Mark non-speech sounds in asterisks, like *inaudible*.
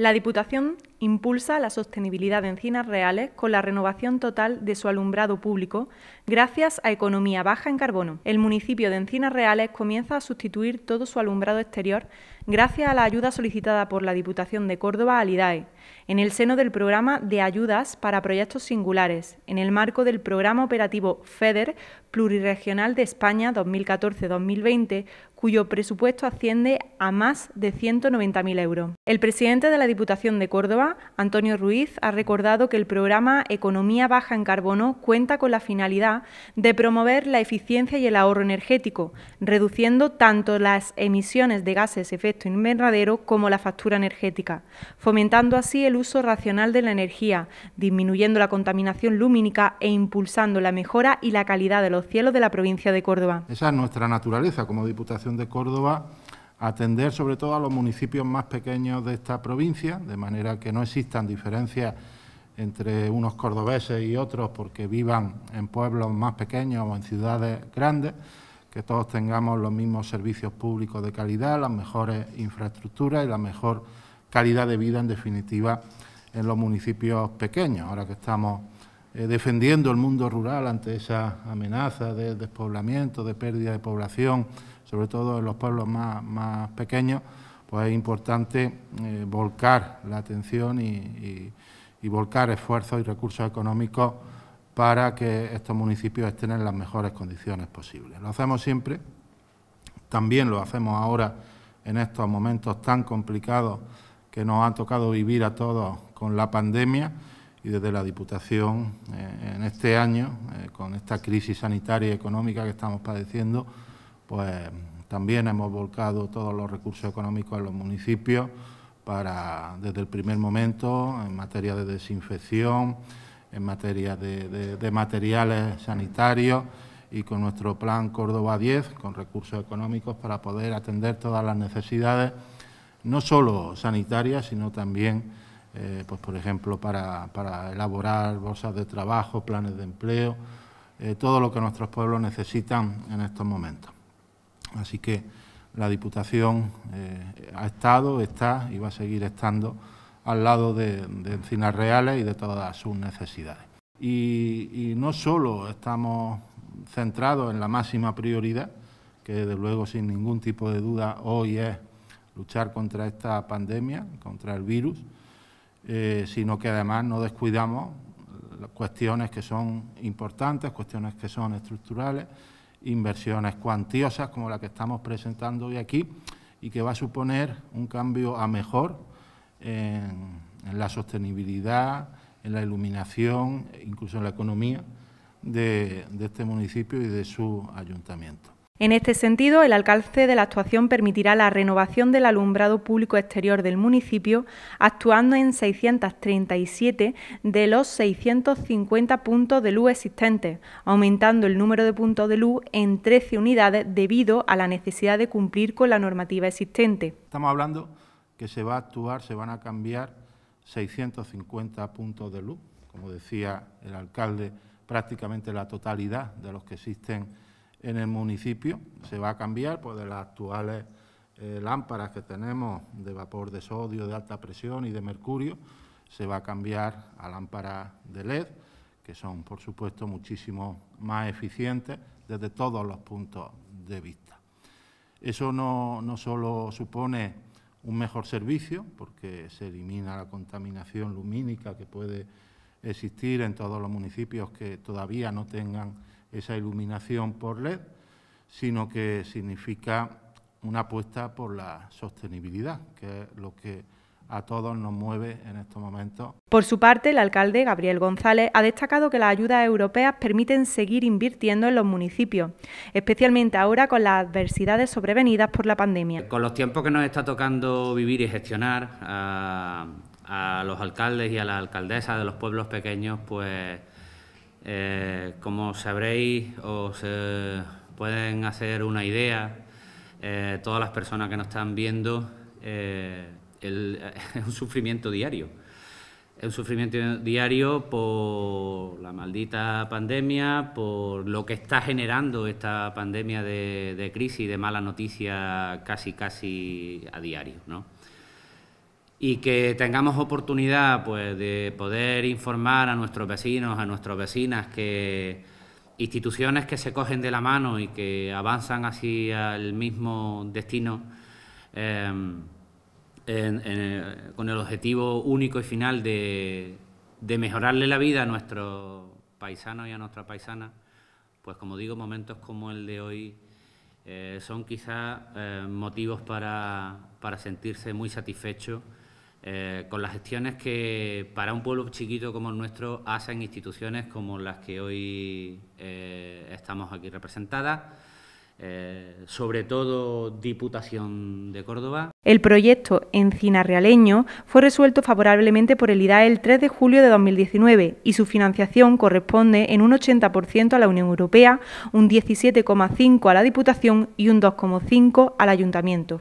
La Diputación impulsa la sostenibilidad de encinas reales con la renovación total de su alumbrado público gracias a economía baja en carbono. El municipio de Encinas Reales comienza a sustituir todo su alumbrado exterior gracias a la ayuda solicitada por la Diputación de Córdoba al IDAE en el seno del programa de ayudas para proyectos singulares en el marco del programa operativo FEDER pluriregional de España 2014-2020 cuyo presupuesto asciende a más de 190.000 euros. El presidente de la Diputación de Córdoba Antonio Ruiz, ha recordado que el programa Economía Baja en Carbono cuenta con la finalidad de promover la eficiencia y el ahorro energético, reduciendo tanto las emisiones de gases efecto invernadero como la factura energética, fomentando así el uso racional de la energía, disminuyendo la contaminación lumínica e impulsando la mejora y la calidad de los cielos de la provincia de Córdoba. Esa es nuestra naturaleza como Diputación de Córdoba atender sobre todo a los municipios más pequeños de esta provincia, de manera que no existan diferencias entre unos cordobeses y otros porque vivan en pueblos más pequeños o en ciudades grandes, que todos tengamos los mismos servicios públicos de calidad, las mejores infraestructuras y la mejor calidad de vida, en definitiva, en los municipios pequeños, ahora que estamos eh, defendiendo el mundo rural ante esa amenaza de despoblamiento, de pérdida de población sobre todo en los pueblos más, pequeños, pues es importante eh, volcar la atención y, volcar esfuerzos y recursos económicos para que estos municipios estén en las mejores condiciones posibles. Lo hacemos siempre, también lo hacemos ahora en estos momentos tan complicados que nos ha tocado vivir a todos con la pandemia y desde la Diputación eh, en este año, eh, con esta crisis sanitaria y económica que estamos padeciendo, pues también hemos volcado todos los recursos económicos a los municipios para, desde el primer momento, en materia de desinfección, en materia de, materiales sanitarios y con nuestro plan Córdoba 10, con recursos económicos para poder atender todas las necesidades, no solo sanitarias, sino también, eh, pues por ejemplo, para, elaborar bolsas de trabajo, planes de empleo, eh, todo lo que nuestros pueblos necesitan en estos momentos. Así que la Diputación eh, ha estado, está y va a seguir estando al lado de, Encinas Reales y de todas sus necesidades. Y, no solo estamos centrados en la máxima prioridad, que desde luego sin ningún tipo de duda hoy es luchar contra esta pandemia, contra el virus, eh, sino que además no descuidamos cuestiones que son importantes, cuestiones que son estructurales inversiones cuantiosas como la que estamos presentando hoy aquí y que va a suponer un cambio a mejor en, la sostenibilidad, en la iluminación, incluso en la economía de este municipio y de su ayuntamiento. En este sentido, el alcance de la actuación permitirá la renovación del alumbrado público exterior del municipio, actuando en 637 de los 650 puntos de luz existentes, aumentando el número de puntos de luz en 13 unidades debido a la necesidad de cumplir con la normativa existente. Estamos hablando que se va a actuar, se van a cambiar 650 puntos de luz, como decía el alcalde, prácticamente la totalidad de los que existen en el municipio. Se va a cambiar pues, de las actuales eh, lámparas que tenemos de vapor de sodio, de alta presión y de mercurio, se va a cambiar a lámparas de LED, que son, por supuesto, muchísimo más eficientes desde todos los puntos de vista. Eso no, no solo supone un mejor servicio, porque se elimina la contaminación lumínica que puede existir en todos los municipios que todavía no tengan esa iluminación por LED, sino que significa una apuesta por la sostenibilidad, que es lo que a todos nos mueve en estos momentos. Por su parte, el alcalde Gabriel González ha destacado que las ayudas europeas permiten seguir invirtiendo en los municipios, especialmente ahora con las adversidades sobrevenidas por la pandemia. Con los tiempos que nos está tocando vivir y gestionar a, los alcaldes y a las alcaldesa de los pueblos pequeños, pues eh, como sabréis, o se eh, pueden hacer una idea, eh, todas las personas que nos están viendo, *laughs* es un sufrimiento diario. Es un sufrimiento diario por la maldita pandemia, por lo que está generando esta pandemia de, crisis y de mala noticia casi, casi a diario, ¿no? y que tengamos oportunidad pues, de poder informar a nuestros vecinos, a nuestras vecinas, que instituciones que se cogen de la mano y que avanzan hacia el mismo destino em, con el objetivo único y final de, mejorarle la vida a nuestros paisanos y a nuestras paisanas, pues como digo, momentos como el de hoy eh, son quizá eh, motivos para, para sentirse muy satisfechos eh, con las gestiones que para un pueblo chiquito como el nuestro hacen instituciones como las que hoy eh, estamos aquí representadas. Eh, sobre todo Diputación de Córdoba. El proyecto Encina Realeño fue resuelto favorablemente por el IDAE el 3 de julio de 2019 y su financiación corresponde en un 80% a la Unión Europea, un 17,5% a la Diputación y un 2,5% al Ayuntamiento.